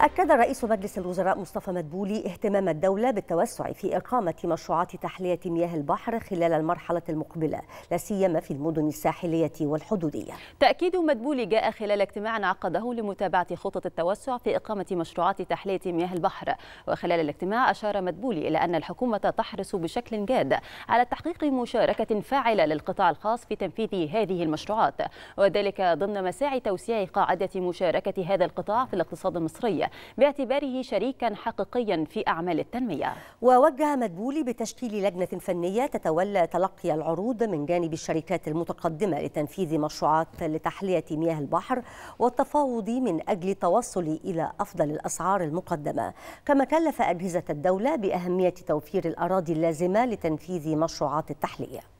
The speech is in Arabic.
أكد رئيس مجلس الوزراء مصطفى مدبولي اهتمام الدولة بالتوسع في إقامة مشروعات تحلية مياه البحر خلال المرحلة المقبلة لا سيما في المدن الساحلية والحدودية. تأكيد مدبولي جاء خلال اجتماع عقده لمتابعة خطط التوسع في إقامة مشروعات تحلية مياه البحر، وخلال الاجتماع أشار مدبولي إلى أن الحكومة تحرص بشكل جاد على تحقيق مشاركة فاعلة للقطاع الخاص في تنفيذ هذه المشروعات، وذلك ضمن مساعي توسيع قاعدة مشاركة هذا القطاع في الاقتصاد المصري. باعتباره شريكا حقيقيا في أعمال التنمية ووجه مدبولي بتشكيل لجنة فنية تتولى تلقي العروض من جانب الشركات المتقدمة لتنفيذ مشروعات لتحلية مياه البحر والتفاوض من أجل التوصل إلى أفضل الأسعار المقدمة كما كلف أجهزة الدولة بأهمية توفير الأراضي اللازمة لتنفيذ مشروعات التحلية